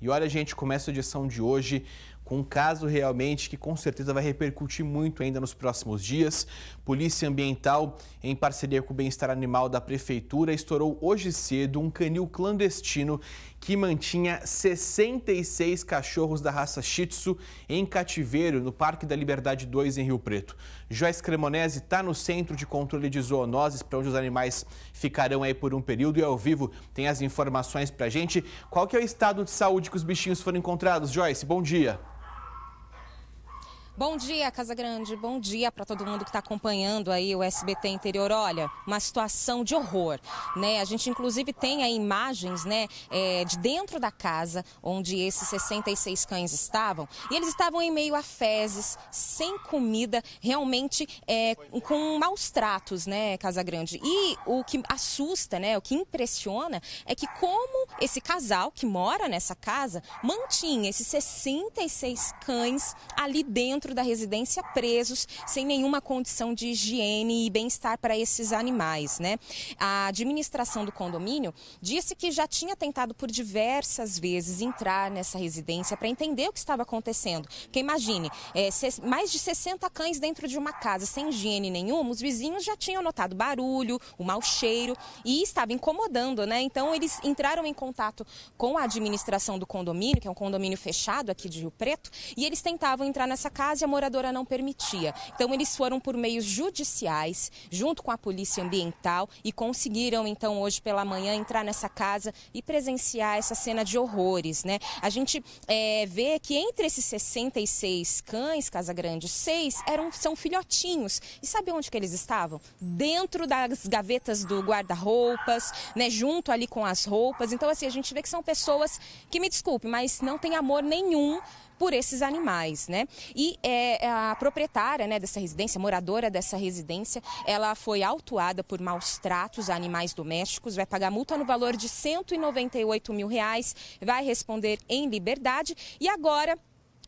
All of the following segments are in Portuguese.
E olha, gente, começa a edição de hoje com um caso realmente que com certeza vai repercutir muito ainda nos próximos dias. Polícia Ambiental, em parceria com o Bem-Estar Animal da Prefeitura, estourou hoje cedo um canil clandestino que mantinha 66 cachorros da raça Shih Tzu em cativeiro no Parque da Liberdade 2 em Rio Preto. Joyce Cremonese está no Centro de Controle de Zoonoses, para onde os animais ficarão aí por um período e ao vivo tem as informações para a gente. Qual que é o estado de saúde que os bichinhos foram encontrados, Joyce? Bom dia. Bom dia, Casa Grande. Bom dia para todo mundo que está acompanhando aí o SBT Interior. Olha, uma situação de horror, né? A gente inclusive tem aí imagens, né, é, de dentro da casa onde esses 66 cães estavam e eles estavam em meio a fezes, sem comida, realmente é, com maus tratos, né, Casa Grande. E o que assusta, né, o que impressiona é que como esse casal que mora nessa casa mantinha esses 66 cães ali dentro dentro da residência presos, sem nenhuma condição de higiene e bem-estar para esses animais. Né? A administração do condomínio disse que já tinha tentado por diversas vezes entrar nessa residência para entender o que estava acontecendo. Porque imagine, é, mais de 60 cães dentro de uma casa sem higiene nenhuma, os vizinhos já tinham notado barulho, o mau cheiro e estava incomodando, né? Então eles entraram em contato com a administração do condomínio, que é um condomínio fechado aqui de Rio Preto, e eles tentavam entrar nessa casa a moradora não permitia. Então eles foram por meios judiciais, junto com a polícia ambiental, e conseguiram então hoje pela manhã entrar nessa casa e presenciar essa cena de horrores, né? A gente é, vê que entre esses 66 cães Casa Grande, seis eram são filhotinhos. E sabe onde que eles estavam? Dentro das gavetas do guarda-roupas, né? Junto ali com as roupas. Então assim a gente vê que são pessoas que me desculpe, mas não tem amor nenhum por esses animais, né? E é, a proprietária né, dessa residência, moradora dessa residência, ela foi autuada por maus tratos a animais domésticos, vai pagar multa no valor de 198 mil reais, vai responder em liberdade e agora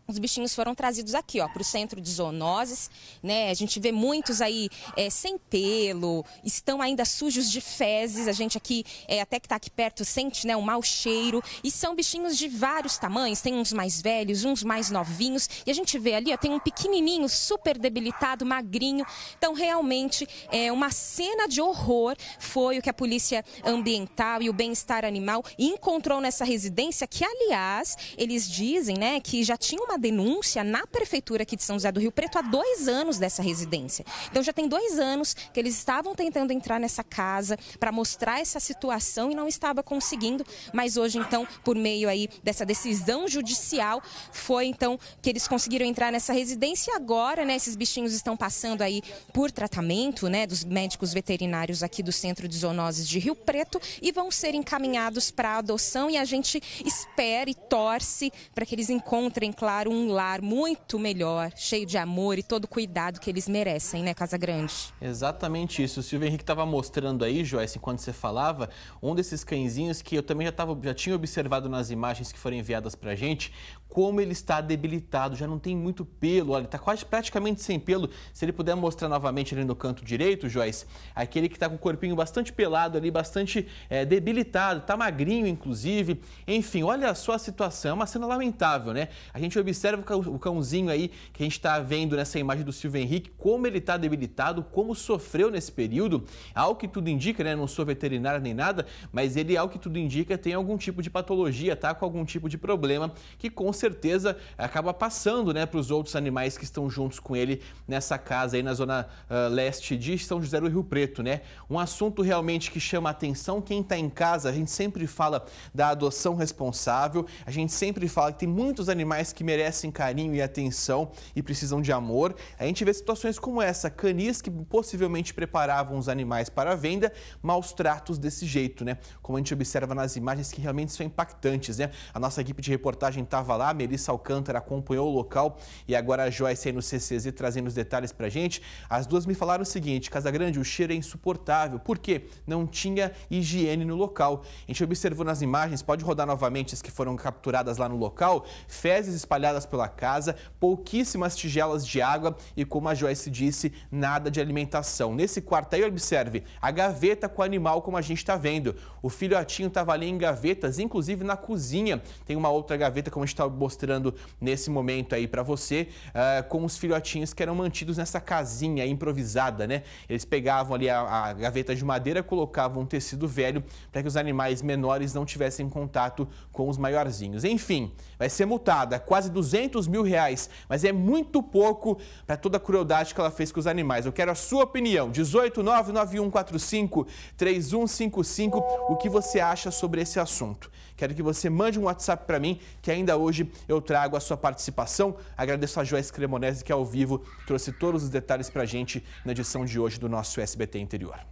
os bichinhos foram trazidos aqui, ó, para o centro de zoonoses, né? A gente vê muitos aí é, sem pelo, estão ainda sujos de fezes. A gente aqui, é, até que está aqui perto, sente, né, um mau cheiro. E são bichinhos de vários tamanhos, tem uns mais velhos, uns mais novinhos. E a gente vê ali, ó, tem um pequenininho, super debilitado, magrinho. Então, realmente, é uma cena de horror foi o que a polícia ambiental e o bem-estar animal encontrou nessa residência, que aliás eles dizem, né, que já tinha uma uma denúncia na prefeitura aqui de São José do Rio Preto há dois anos dessa residência. Então já tem dois anos que eles estavam tentando entrar nessa casa para mostrar essa situação e não estava conseguindo, mas hoje então, por meio aí dessa decisão judicial, foi então que eles conseguiram entrar nessa residência e agora, né, esses bichinhos estão passando aí por tratamento, né, dos médicos veterinários aqui do Centro de Zoonoses de Rio Preto e vão ser encaminhados para adoção e a gente espera e torce para que eles encontrem, claro, um lar muito melhor, cheio de amor e todo o cuidado que eles merecem, né, Casa Grande? Exatamente isso. O Silvio Henrique estava mostrando aí, Joyce, enquanto você falava, um desses cãezinhos que eu também já, tava, já tinha observado nas imagens que foram enviadas para gente, como ele está debilitado, já não tem muito pelo, olha, está quase praticamente sem pelo. Se ele puder mostrar novamente ali no canto direito, Joyce, aquele que está com o corpinho bastante pelado ali, bastante é, debilitado, está magrinho inclusive. Enfim, olha só a situação, é uma cena lamentável, né? A gente observa o cãozinho aí que a gente está vendo nessa imagem do Silvio Henrique, como ele está debilitado, como sofreu nesse período. Ao que tudo indica, né? Não sou veterinário nem nada, mas ele, ao que tudo indica, tem algum tipo de patologia, tá? Com algum tipo de problema que com certeza acaba passando né, para os outros animais que estão juntos com ele nessa casa aí na zona uh, leste de São José do Rio Preto. Né? Um assunto realmente que chama a atenção. Quem está em casa, a gente sempre fala da adoção responsável, a gente sempre fala que tem muitos animais que merecem carinho e atenção e precisam de amor. A gente vê situações como essa, canis que possivelmente preparavam os animais para venda, maus tratos desse jeito, né? Como a gente observa nas imagens que realmente são impactantes, né? A nossa equipe de reportagem estava lá, Melissa Alcântara acompanhou o local e agora a Joyce aí no CCZ trazendo os detalhes pra gente. As duas me falaram o seguinte, Casa Grande, o cheiro é insuportável, porque não tinha higiene no local. A gente observou nas imagens, pode rodar novamente as que foram capturadas lá no local, fezes espalhadas pela casa, pouquíssimas tigelas de água e, como a Joyce disse, nada de alimentação. Nesse quarto aí, observe, a gaveta com o animal, como a gente está vendo. O filhotinho estava ali em gavetas, inclusive na cozinha. Tem uma outra gaveta, como a gente está mostrando nesse momento aí para você, uh, com os filhotinhos que eram mantidos nessa casinha improvisada, né? Eles pegavam ali a, a gaveta de madeira, colocavam um tecido velho para que os animais menores não tivessem contato com os maiorzinhos. Enfim, vai ser multada, quase 200 mil reais, mas é muito pouco para toda a crueldade que ela fez com os animais. Eu quero a sua opinião, 18991453155, o que você acha sobre esse assunto. Quero que você mande um WhatsApp para mim, que ainda hoje eu trago a sua participação. Agradeço a Joyce Cremonese, que ao vivo trouxe todos os detalhes para a gente na edição de hoje do nosso SBT Interior.